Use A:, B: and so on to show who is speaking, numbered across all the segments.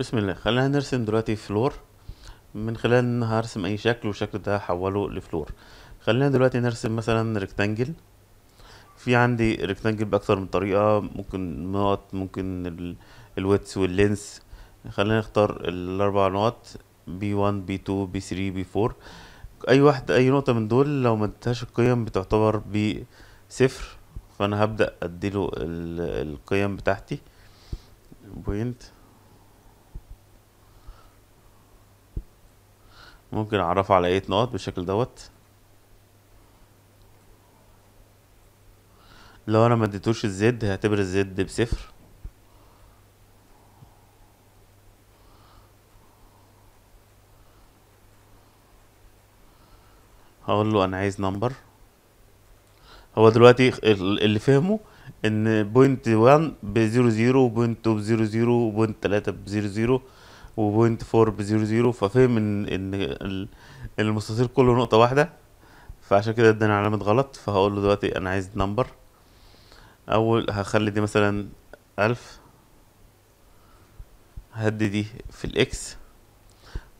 A: بسم الله خلينا نرسم دلوقتي فلور من خلال ان هرسم اي شكل والشكل ده هحوله لفلور خلينا دلوقتي نرسم مثلا ريكتانجل في عندي ريكتانجل باكثر من طريقه ممكن نقط ممكن الويتس واللينس خلينا نختار الاربع نقط بي 1 بي 2 بي 3 بي 4 اي واحد اي نقطه من دول لو ما القيم بتعتبر بصفر فانا هبدا اديله القيم بتاعتي بوينت ممكن اعرفه على ايه نقط بالشكل دوت لو انا ما اديتوش الزد هعتبر الزد بصفر هقول له انا عايز نمبر هو دلوقتي اللي فهمه ان بوينت 1 بزيرو زيرو وبوينت 2 بزيرو زيرو وبوينت 3 بزيرو زيرو وبوينت 4 ب 0 0 ففهم ان ان المستطيل كله نقطه واحده فعشان كده ادانا علامه غلط فهقول له دلوقتي انا عايز نمبر اول هخلي دي مثلا ألف هدي دي في الاكس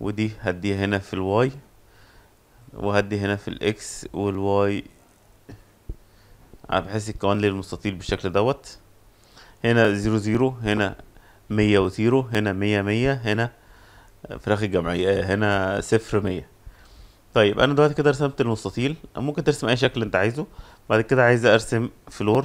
A: ودي هديها هنا في الواي وهدي هنا في الاكس والواي بحيث يتكون لي المستطيل بالشكل دوت هنا زيرو زيرو هنا مية وزيرو هنا مية مية هنا فراخ الجمعية آه، هنا صفر مية طيب انا دلوقتي كده رسمت المستطيل ممكن ترسم اي شكل انت عايزه بعد كده عايز ارسم فلور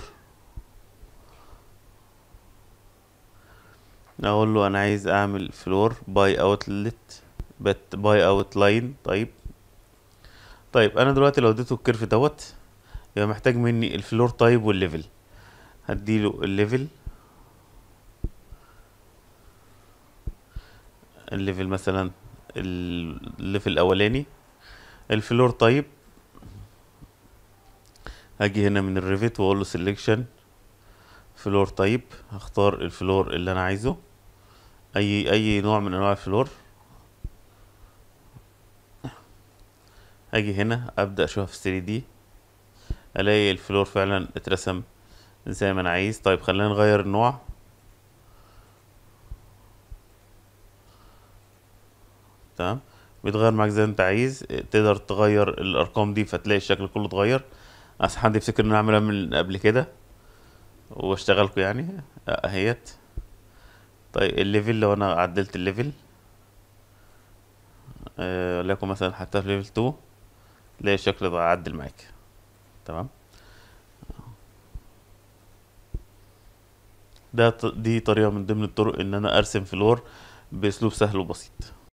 A: اقول له انا عايز اعمل فلور باي اوتلت بت باي اوت لاين طيب طيب انا دلوقتي لو اديته الكيرف دوت يبقى محتاج مني الفلور تايب والليفل هديله الليفل الليفل مثلا الليفل الاولاني الفلور طيب اجي هنا من الريفت واقول له سيلكشن فلور طيب هختار الفلور اللي انا عايزه اي اي نوع من انواع الفلور اجي هنا ابدا اشوفها في 3 دي الاقي الفلور فعلا اترسم زي ما انا عايز طيب خلينا نغير النوع تمام بيتغير معاك زي ما انت عايز تقدر تغير الارقام دي فتلاقي الشكل كله اتغير اصل حد يفتكر ان انا عاملها من قبل كده واشتغلكوا يعني اهيت طيب الليفل لو انا عدلت الليفل أه لكم مثلا حتى في ليفل 2 تلاقي الشكل ده عدل معاك تمام ده دي طريقه من ضمن الطرق ان انا ارسم فلور باسلوب سهل وبسيط